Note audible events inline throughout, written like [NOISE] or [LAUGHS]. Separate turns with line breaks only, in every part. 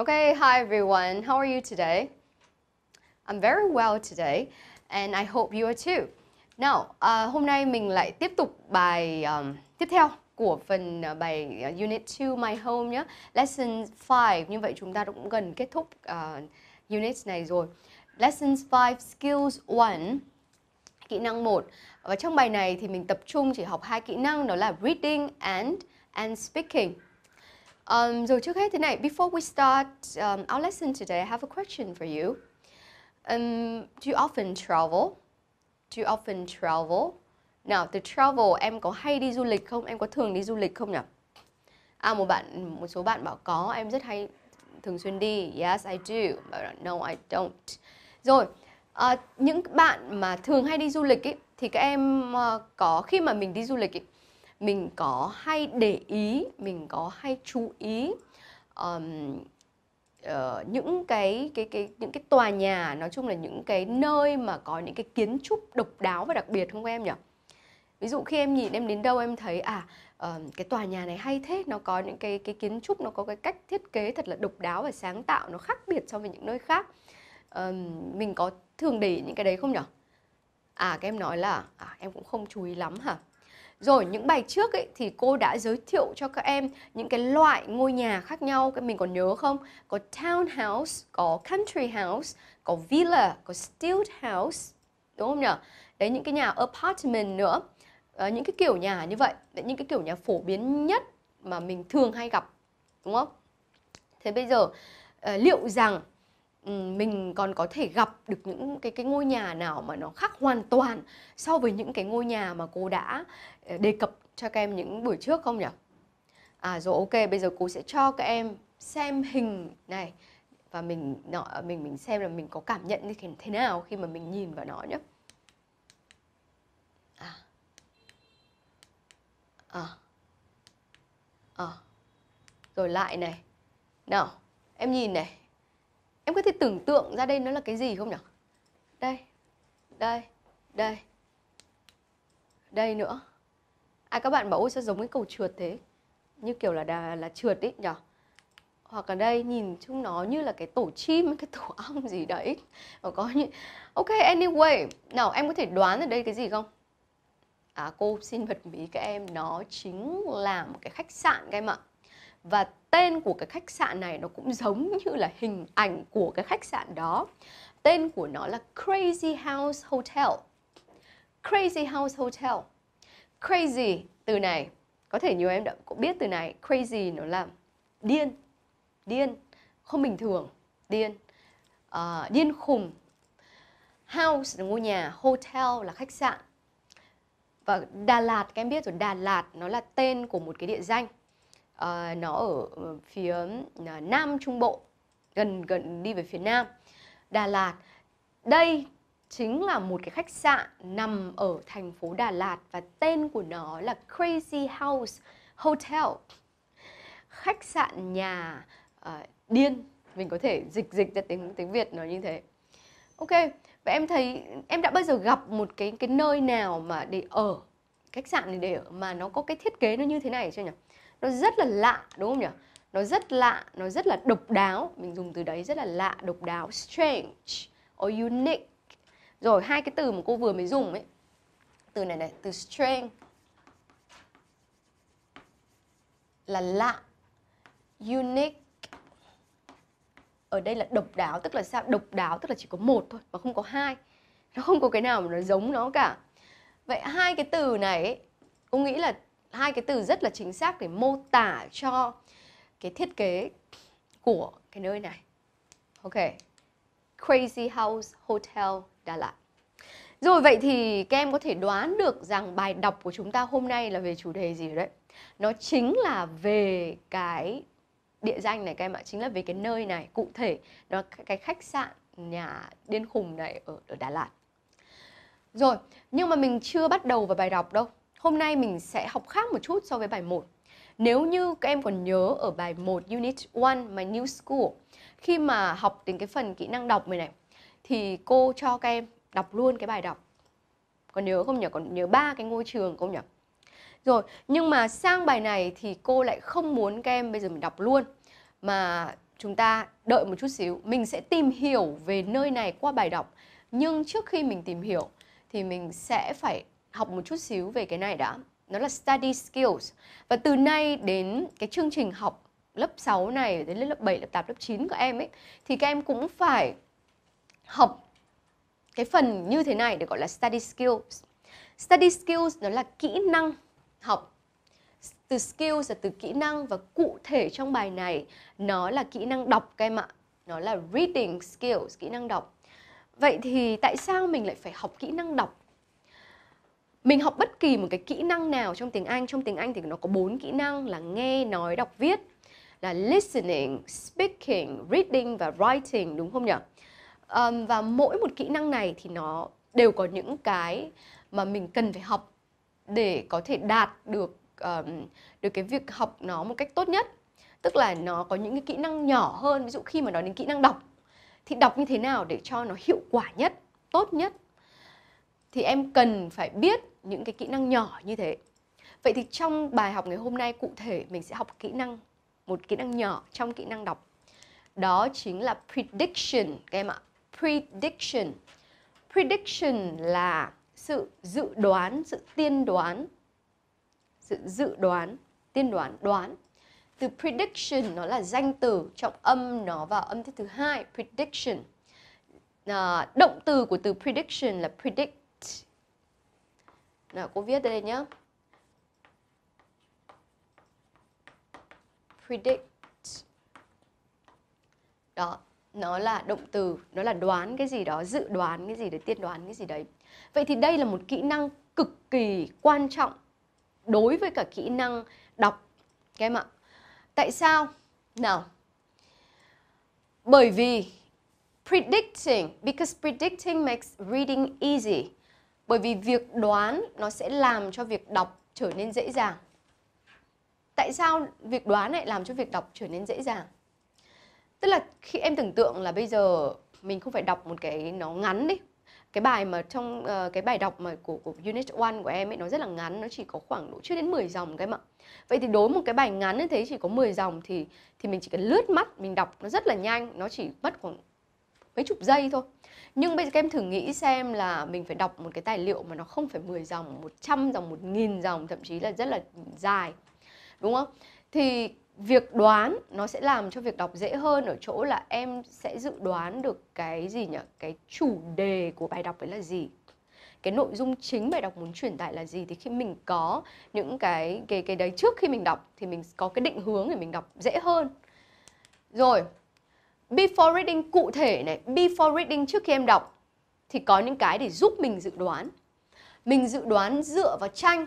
Okay, hi everyone. How are you today? I'm very well today and I hope you are too. Now, uh, hôm nay mình lại tiếp tục bài um, tiếp theo của phần uh, bài uh, Unit 2 My Home nhé. Lesson 5. Như vậy chúng ta cũng gần kết thúc uh, unit này rồi. Lesson 5 Skills 1 kỹ năng 1. Và trong bài này thì mình tập trung chỉ học hai kỹ năng đó là reading and and speaking. Um, rồi trước hết thế này, before we start um, our lesson today, I have a question for you. Um, do you often travel? Do you often travel? Nào, từ travel em có hay đi du lịch không? Em có thường đi du lịch không nhỉ? À, một bạn, một số bạn bảo có, em rất hay thường xuyên đi. Yes, I do. But no, I don't. Rồi, uh, những bạn mà thường hay đi du lịch ý, thì các em uh, có khi mà mình đi du lịch ý, mình có hay để ý mình có hay chú ý um, uh, những cái cái cái những cái tòa nhà nói chung là những cái nơi mà có những cái kiến trúc độc đáo và đặc biệt không em nhỉ ví dụ khi em nhìn em đến đâu em thấy à uh, cái tòa nhà này hay thế nó có những cái cái kiến trúc nó có cái cách thiết kế thật là độc đáo và sáng tạo nó khác biệt so với những nơi khác uh, mình có thường để những cái đấy không nhỉ à cái em nói là à, em cũng không chú ý lắm hả rồi những bài trước ấy thì cô đã giới thiệu cho các em những cái loại ngôi nhà khác nhau, các mình còn nhớ không? Có townhouse, có country house, có villa, có stilt house, đúng không nhỉ? Đấy những cái nhà apartment nữa. À, những cái kiểu nhà như vậy, đấy, những cái kiểu nhà phổ biến nhất mà mình thường hay gặp, đúng không? Thế bây giờ à, liệu rằng Ừ, mình còn có thể gặp được những cái cái ngôi nhà nào mà nó khác hoàn toàn so với những cái ngôi nhà mà cô đã ờ, đề cập cho các em những buổi trước không nhỉ? À rồi ok, bây giờ cô sẽ cho các em xem hình này và mình nó ờ, mình mình xem là mình có cảm nhận như thế nào khi mà mình nhìn vào nó nhé. À. À. À. Rồi lại này. Nào, em nhìn này em có thể tưởng tượng ra đây nó là cái gì không nhỉ đây đây đây đây nữa à các bạn bảo ôi sao giống cái cầu trượt thế như kiểu là đà, là trượt ý nhỉ hoặc ở đây nhìn chung nó như là cái tổ chim cái tổ [LAUGHS] ong gì đấy và có như ok anyway nào em có thể đoán ở đây cái gì không à cô xin bật mí các em nó chính là một cái khách sạn các em ạ và tên của cái khách sạn này nó cũng giống như là hình ảnh của cái khách sạn đó. Tên của nó là Crazy House Hotel. Crazy House Hotel. Crazy từ này có thể nhiều em đã cũng biết từ này crazy nó là điên điên không bình thường điên uh, điên khùng house là ngôi nhà hotel là khách sạn và Đà Lạt các em biết rồi Đà Lạt nó là tên của một cái địa danh uh, nó ở ờ, phía ờ, nam trung bộ gần gần đi về phía nam Đà Lạt đây chính là một cái khách sạn nằm ở thành phố Đà Lạt và tên của nó là Crazy House Hotel khách sạn nhà uh, điên mình có thể dịch dịch ra tiếng tiếng Việt nó như thế ok vậy em thấy em đã bao giờ gặp một cái cái nơi nào mà để ở khách sạn này để ở mà nó có cái thiết kế nó như thế này chưa nhỉ nó rất là lạ đúng không nhỉ nó rất lạ nó rất là độc đáo mình dùng từ đấy rất là lạ độc đáo strange or unique rồi hai cái từ mà cô vừa mới dùng ấy từ này này từ strange là lạ unique ở đây là độc đáo tức là sao độc đáo tức là chỉ có một thôi mà không có hai nó không có cái nào mà nó giống nó cả vậy hai cái từ này ấy, cô nghĩ là hai cái từ rất là chính xác để mô tả cho cái thiết kế của cái nơi này. Ok. Crazy House Hotel Đà Lạt. Rồi vậy thì các em có thể đoán được rằng bài đọc của chúng ta hôm nay là về chủ đề gì đấy. Nó chính là về cái địa danh này các em ạ, chính là về cái nơi này cụ thể, nó cái khách sạn nhà điên khùng này ở ở Đà Lạt. Rồi, nhưng mà mình chưa bắt đầu vào bài đọc đâu Hôm nay mình sẽ học khác một chút so với bài 1. Nếu như các em còn nhớ ở bài 1 Unit 1 My New School, khi mà học đến cái phần kỹ năng đọc này này, thì cô cho các em đọc luôn cái bài đọc. Còn nhớ không nhỉ? Còn nhớ ba cái ngôi trường không nhỉ? Rồi, nhưng mà sang bài này thì cô lại không muốn các em bây giờ mình đọc luôn mà chúng ta đợi một chút xíu, mình sẽ tìm hiểu về nơi này qua bài đọc. Nhưng trước khi mình tìm hiểu thì mình sẽ phải học một chút xíu về cái này đã nó là study skills và từ nay đến cái chương trình học lớp 6 này đến lớp 7, lớp 8, lớp 9 của em ấy thì các em cũng phải học cái phần như thế này được gọi là study skills. Study skills nó là kỹ năng học. Từ skills là từ kỹ năng và cụ thể trong bài này nó là kỹ năng đọc các em ạ. Nó là reading skills, kỹ năng đọc. Vậy thì tại sao mình lại phải học kỹ năng đọc? mình học bất kỳ một cái kỹ năng nào trong tiếng Anh trong tiếng Anh thì nó có bốn kỹ năng là nghe nói đọc viết là listening speaking reading và writing đúng không nhỉ um, và mỗi một kỹ năng này thì nó đều có những cái mà mình cần phải học để có thể đạt được um, được cái việc học nó một cách tốt nhất tức là nó có những cái kỹ năng nhỏ hơn ví dụ khi mà nói đến kỹ năng đọc thì đọc như thế nào để cho nó hiệu quả nhất tốt nhất thì em cần phải biết những cái kỹ năng nhỏ như thế vậy thì trong bài học ngày hôm nay cụ thể mình sẽ học kỹ năng một kỹ năng nhỏ trong kỹ năng đọc đó chính là prediction các em ạ prediction prediction là sự dự đoán sự tiên đoán sự dự đoán tiên đoán đoán từ prediction nó là danh từ trọng âm nó vào âm tiết thứ hai prediction à, động từ của từ prediction là predict nào, cô viết đây nhé. Predict. Đó, nó là động từ, nó là đoán cái gì đó, dự đoán cái gì đấy, tiên đoán cái gì đấy. Vậy thì đây là một kỹ năng cực kỳ quan trọng đối với cả kỹ năng đọc các em ạ. Tại sao? Nào. Bởi vì predicting because predicting makes reading easy. Bởi vì việc đoán nó sẽ làm cho việc đọc trở nên dễ dàng. Tại sao việc đoán lại làm cho việc đọc trở nên dễ dàng? Tức là khi em tưởng tượng là bây giờ mình không phải đọc một cái nó ngắn đi. Cái bài mà trong uh, cái bài đọc mà của của unit 1 của em ấy nó rất là ngắn, nó chỉ có khoảng độ chưa đến 10 dòng các em ạ. Vậy thì đối một cái bài ngắn như thế chỉ có 10 dòng thì thì mình chỉ cần lướt mắt mình đọc nó rất là nhanh, nó chỉ mất khoảng mấy chục giây thôi nhưng bây giờ các em thử nghĩ xem là mình phải đọc một cái tài liệu mà nó không phải 10 dòng 100 dòng 1.000 dòng thậm chí là rất là dài đúng không thì việc đoán nó sẽ làm cho việc đọc dễ hơn ở chỗ là em sẽ dự đoán được cái gì nhỉ cái chủ đề của bài đọc ấy là gì cái nội dung chính bài đọc muốn truyền tải là gì thì khi mình có những cái cái cái đấy trước khi mình đọc thì mình có cái định hướng để mình đọc dễ hơn rồi before reading cụ thể này, before reading trước khi em đọc thì có những cái để giúp mình dự đoán. Mình dự đoán dựa vào tranh.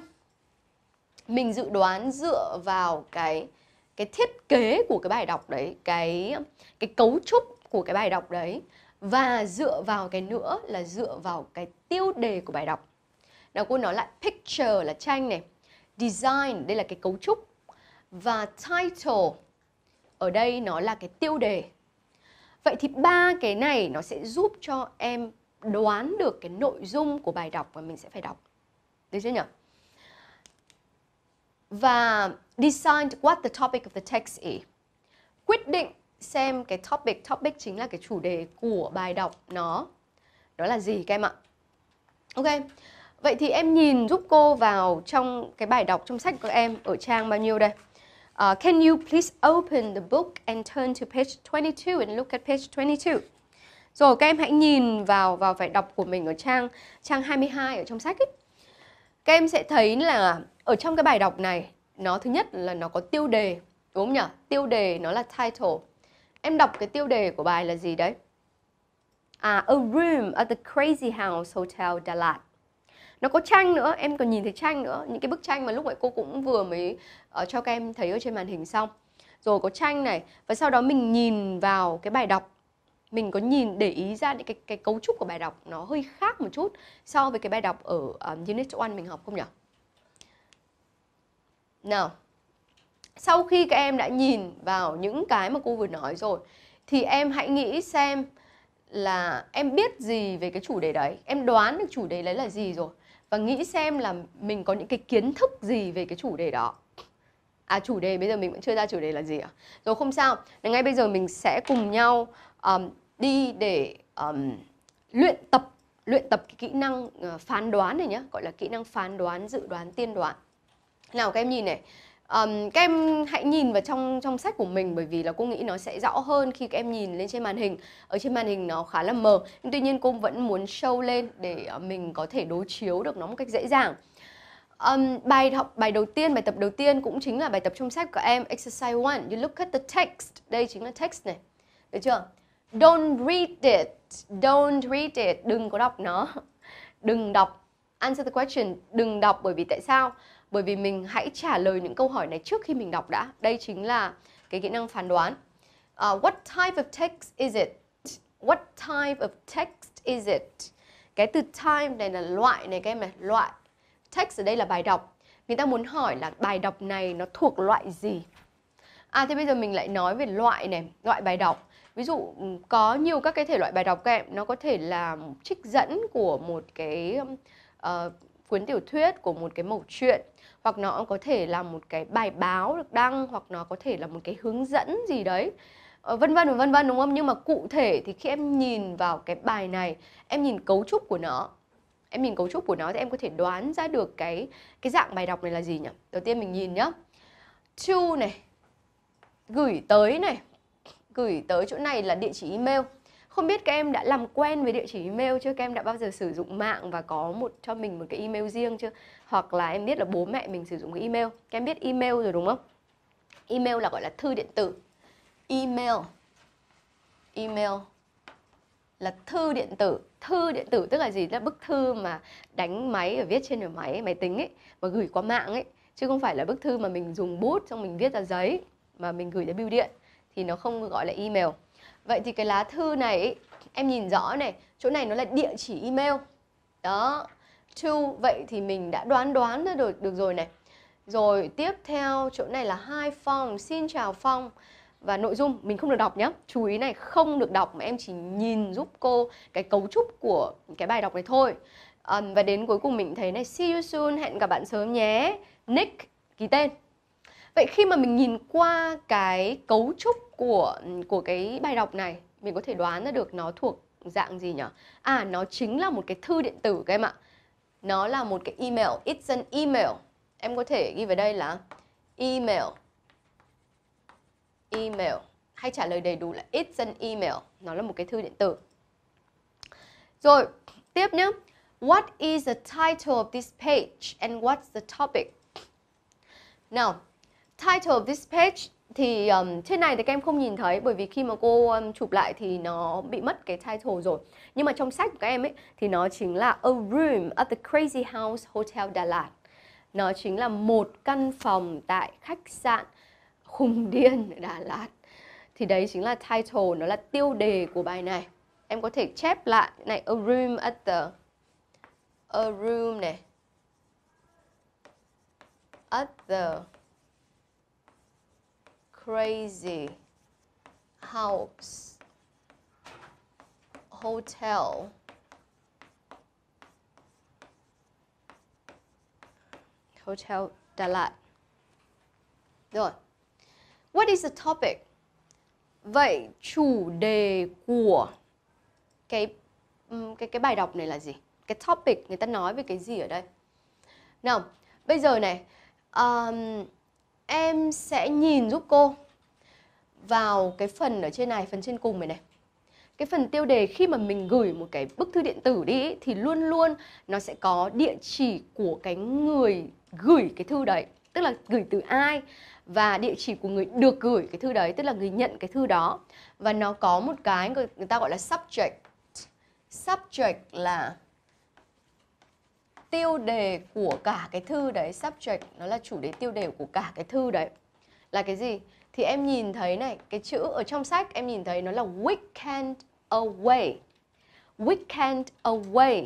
Mình dự đoán dựa vào cái cái thiết kế của cái bài đọc đấy, cái cái cấu trúc của cái bài đọc đấy và dựa vào cái nữa là dựa vào cái tiêu đề của bài đọc. Nào cô nói lại picture là tranh này, design đây là cái cấu trúc và title ở đây nó là cái tiêu đề Vậy thì ba cái này nó sẽ giúp cho em đoán được cái nội dung của bài đọc mà mình sẽ phải đọc. Được chưa nhỉ? Và decide what the topic of the text is. Quyết định xem cái topic, topic chính là cái chủ đề của bài đọc nó. Đó là gì các em ạ? Ok. Vậy thì em nhìn giúp cô vào trong cái bài đọc trong sách của em ở trang bao nhiêu đây? Uh, can you please open the book and turn to page 22 and look at page 22? Rồi các em hãy nhìn vào vào vẻ đọc của mình ở trang trang 22 ở trong sách ấy. Các em sẽ thấy là ở trong cái bài đọc này nó thứ nhất là nó có tiêu đề đúng không nhỉ? Tiêu đề nó là title. Em đọc cái tiêu đề của bài là gì đấy? À, A Room at the Crazy House Hotel Đà Lạt nó có tranh nữa em còn nhìn thấy tranh nữa những cái bức tranh mà lúc nãy cô cũng vừa mới uh, cho các em thấy ở trên màn hình xong rồi có tranh này và sau đó mình nhìn vào cái bài đọc mình có nhìn để ý ra những cái cái cấu trúc của bài đọc nó hơi khác một chút so với cái bài đọc ở um, unit 1 mình học không nhỉ? Nào. Sau khi các em đã nhìn vào những cái mà cô vừa nói rồi thì em hãy nghĩ xem là em biết gì về cái chủ đề đấy, em đoán được chủ đề đấy là gì rồi và nghĩ xem là mình có những cái kiến thức gì về cái chủ đề đó à chủ đề bây giờ mình vẫn chưa ra chủ đề là gì ạ à? rồi không sao ngay bây giờ mình sẽ cùng nhau um, đi để um, luyện tập luyện tập cái kỹ năng uh, phán đoán này nhé gọi là kỹ năng phán đoán dự đoán tiên đoán nào các em nhìn này um, các em hãy nhìn vào trong trong sách của mình bởi vì là cô nghĩ nó sẽ rõ hơn khi các em nhìn lên trên màn hình ở trên màn hình nó khá là mờ nhưng tuy nhiên cô vẫn muốn show lên để ờ, mình có thể đối chiếu được nó một cách dễ dàng Um, bài học bài đầu tiên bài tập đầu tiên cũng chính là bài tập trong sách của em exercise one you look at the text đây chính là text này được chưa don't read it don't read it đừng có đọc nó [LAUGHS] đừng đọc answer the question đừng đọc bởi vì tại sao bởi vì mình hãy trả lời những câu hỏi này trước khi mình đọc đã. Đây chính là cái kỹ năng phán đoán. Uh, what type of text is it? What type of text is it? Cái từ type này là loại này các em này, loại. Text ở đây là bài đọc. Người ta muốn hỏi là bài đọc này nó thuộc loại gì? À thế bây giờ mình lại nói về loại này, loại bài đọc. Ví dụ ừ, có nhiều các cái thể loại bài đọc các em, nó có thể là trích dẫn của một cái uh, cuốn tiểu thuyết của một cái mẩu chuyện hoặc nó có thể là một cái bài báo được đăng hoặc nó có thể là một cái hướng dẫn gì đấy ờ, vân vân và vân vân đúng không nhưng mà cụ thể thì khi em nhìn vào cái bài này em nhìn cấu trúc của nó em nhìn cấu trúc của nó thì em có thể đoán ra được cái cái dạng bài đọc này là gì nhỉ đầu tiên mình nhìn nhá to này gửi tới này gửi tới chỗ này là địa chỉ email không biết các em đã làm quen với địa chỉ email chưa? Các em đã bao giờ sử dụng mạng và có một cho mình một cái email riêng chưa? Hoặc là em biết là bố mẹ mình sử dụng cái email. Các em biết email rồi đúng không? Email là gọi là thư điện tử. Email. Email là thư điện tử thư điện tử tức là gì là bức thư mà đánh máy và viết trên cái máy máy tính ấy và gửi qua mạng ấy chứ không phải là bức thư mà mình dùng bút xong mình viết ra giấy mà mình gửi ra bưu điện thì nó không gọi là email Vậy thì cái lá thư này em nhìn rõ này, chỗ này nó là địa chỉ email. Đó. To vậy thì mình đã đoán đoán ra được được rồi này. Rồi tiếp theo chỗ này là hai Phong, xin chào Phong và nội dung mình không được đọc nhé chú ý này không được đọc mà em chỉ nhìn giúp cô cái cấu trúc của cái bài đọc này thôi um, và đến cuối cùng mình thấy này see you soon hẹn gặp bạn sớm nhé nick ký tên Vậy khi mà mình nhìn qua cái cấu trúc của của cái bài đọc này, mình có thể đoán ra được nó thuộc dạng gì nhỉ? À nó chính là một cái thư điện tử các em ạ. Nó là một cái email, it's an email. Em có thể ghi vào đây là email. Email hay trả lời đầy đủ là it's an email, nó là một cái thư điện tử. Rồi, tiếp nhé. What is the title of this page and what's the topic? Nào, title of this page thì um, trên này thì các em không nhìn thấy bởi vì khi mà cô um, chụp lại thì nó bị mất cái title rồi. Nhưng mà trong sách của các em ấy thì nó chính là A Room at the Crazy House Hotel Đà Lạt. Nó chính là một căn phòng tại khách sạn khùng điên Đà Lạt. Thì đấy chính là title, nó là tiêu đề của bài này. Em có thể chép lại này A Room at the A Room này at the crazy house hotel hotel Đà Lạt rồi what is the topic vậy chủ đề của cái cái cái bài đọc này là gì cái topic người ta nói về cái gì ở đây nào bây giờ này um, em sẽ nhìn giúp cô vào cái phần ở trên này, phần trên cùng này này. Cái phần tiêu đề khi mà mình gửi một cái bức thư điện tử đi thì luôn luôn nó sẽ có địa chỉ của cái người gửi cái thư đấy, tức là gửi từ ai và địa chỉ của người được gửi cái thư đấy, tức là người nhận cái thư đó. Và nó có một cái người ta gọi là subject. Subject là tiêu đề của cả cái thư đấy subject nó là chủ đề tiêu đề của cả cái thư đấy là cái gì thì em nhìn thấy này cái chữ ở trong sách em nhìn thấy nó là weekend away weekend away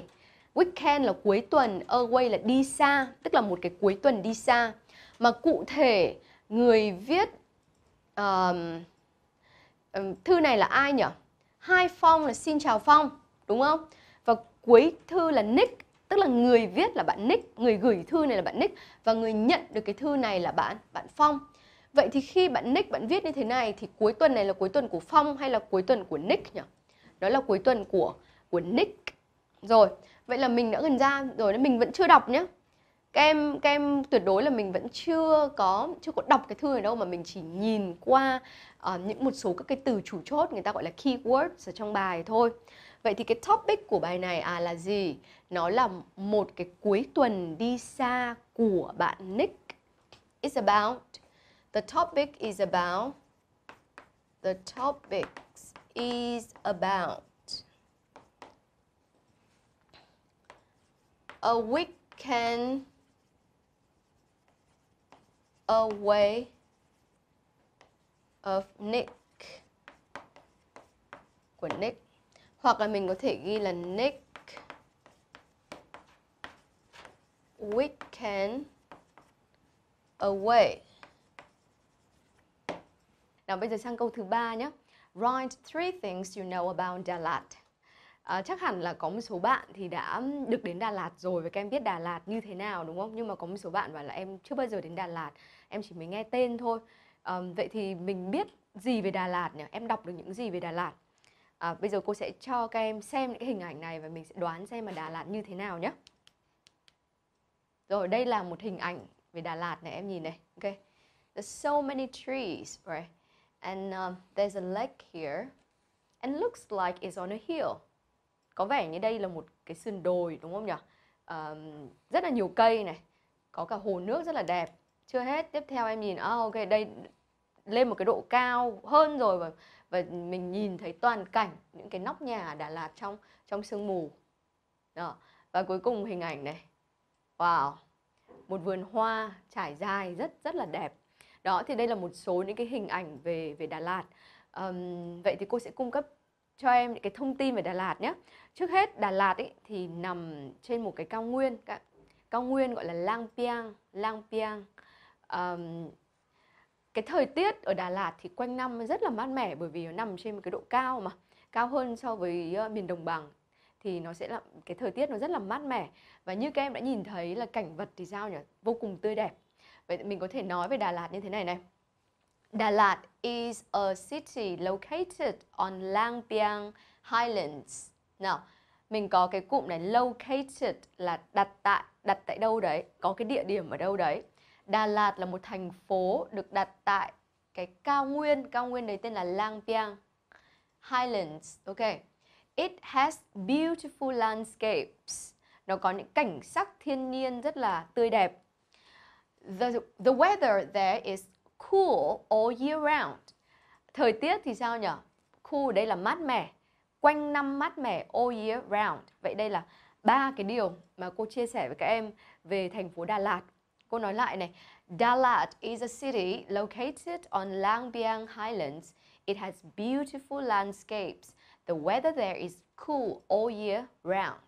weekend là cuối tuần away là đi xa tức là một cái cuối tuần đi xa mà cụ thể người viết um, thư này là ai nhỉ hai phong là xin chào phong đúng không và cuối thư là nick tức là người viết là bạn Nick người gửi thư này là bạn Nick và người nhận được cái thư này là bạn bạn Phong vậy thì khi bạn Nick bạn viết như thế này thì cuối tuần này là cuối tuần của Phong hay là cuối tuần của Nick nhỉ đó là cuối tuần của của Nick rồi vậy là mình đã gần ra rồi nên mình vẫn chưa đọc nhé các em các em tuyệt đối là mình vẫn chưa có chưa có đọc cái thư này đâu mà mình chỉ nhìn qua uh, những một số các cái từ chủ chốt người ta gọi là keywords ở trong bài thôi Vậy thì cái topic của bài này à là gì? Nó là một cái cuối tuần đi xa của bạn Nick. It's about the topic is about the topics is about a weekend away of Nick của Nick hoặc là mình có thể ghi là Nick weekend away nào bây giờ sang câu thứ ba nhé write three things you know about Đà Lạt À, chắc hẳn là có một số bạn thì đã được đến Đà Lạt rồi và các em biết Đà Lạt như thế nào đúng không? Nhưng mà có một số bạn bảo là em chưa bao giờ đến Đà Lạt, em chỉ mới nghe tên thôi. À, vậy thì mình biết gì về Đà Lạt nhỉ? Em đọc được những gì về Đà Lạt? à, bây giờ cô sẽ cho các em xem những cái hình ảnh này và mình sẽ đoán xem mà Đà Lạt như thế nào nhé rồi đây là một hình ảnh về Đà Lạt này em nhìn này okay, there's so many trees right and um, there's a lake here and looks like it's on a hill có vẻ như đây là một cái sườn đồi đúng không nhỉ um, rất là nhiều cây này có cả hồ nước rất là đẹp chưa hết tiếp theo em nhìn oh, ok đây lên một cái độ cao hơn rồi và và mình nhìn thấy toàn cảnh những cái nóc nhà ở Đà Lạt trong trong sương mù đó. và cuối cùng hình ảnh này wow một vườn hoa trải dài rất rất là đẹp đó thì đây là một số những cái hình ảnh về về Đà Lạt um, vậy thì cô sẽ cung cấp cho em những cái thông tin về Đà Lạt nhé trước hết Đà Lạt ấy thì nằm trên một cái cao nguyên cao nguyên gọi là Lang Piang Lang Piang um, cái thời tiết ở Đà Lạt thì quanh năm rất là mát mẻ bởi vì nó nằm trên một cái độ cao mà cao hơn so với ờ, miền đồng bằng thì nó sẽ là cái thời tiết nó rất là mát mẻ và như các em đã nhìn thấy là cảnh vật thì sao nhỉ vô cùng tươi đẹp vậy mình có thể nói về Đà Lạt như thế này này Đà Lạt is a city located on Lang Biang Highlands nào mình có cái cụm này located là đặt tại đặt tại đâu đấy có cái địa điểm ở đâu đấy Đà Lạt là một thành phố được đặt tại cái cao nguyên, cao nguyên đấy tên là Lang Biang Highlands. Ok. It has beautiful landscapes. Nó có những cảnh sắc thiên nhiên rất là tươi đẹp. The, the weather there is cool all year round. Thời tiết thì sao nhỉ? Cool đây là mát mẻ, quanh năm mát mẻ all year round. Vậy đây là ba cái điều mà cô chia sẻ với các em về thành phố Đà Lạt Cô nói lại này, Dalat is a city located on Langbiang Highlands. It has beautiful landscapes. The weather there is cool all year round.